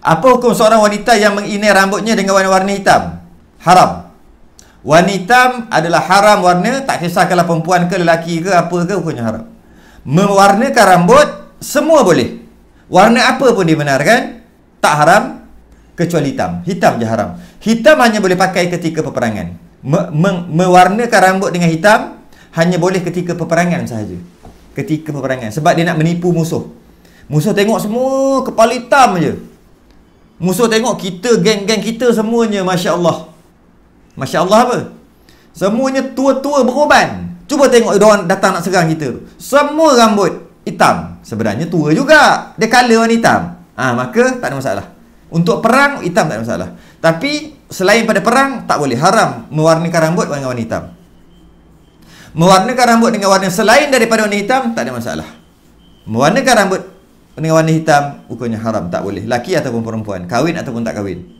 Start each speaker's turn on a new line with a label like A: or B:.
A: Apa hukum seorang wanita yang menginai rambutnya dengan warna-warna hitam? Haram. Wanita adalah haram warna, tak kisah kalau perempuan ke lelaki ke apa ke hukumnya haram. Mewarnakan rambut semua boleh. Warna apa pun dibenarkan, tak haram kecuali hitam. Hitam je haram. Hitam hanya boleh pakai ketika peperangan. Me- me- mewarnakan rambut dengan hitam hanya boleh ketika peperangan sahaja. Ketika peperangan sebab dia nak menipu musuh. Musuh tengok semua kepala hitam je. Musuh tengok kita geng-geng kita semuanya masya-Allah. Masya-Allah apa? Semuanya tua-tua beruban. Cuba tengok dia orang datang nak serang kita. Semua rambut hitam. Sebenarnya tua juga. Dia color warna hitam. Ah ha, maka tak ada masalah. Untuk perang hitam tak ada masalah. Tapi selain pada perang tak boleh haram mewarnakan rambut dengan warna hitam. Mewarnakan rambut dengan warna selain daripada warna hitam tak ada masalah. Mewarnakan rambut dengan warna hitam hukumnya haram tak boleh laki ataupun
B: perempuan kawin ataupun tak kawin.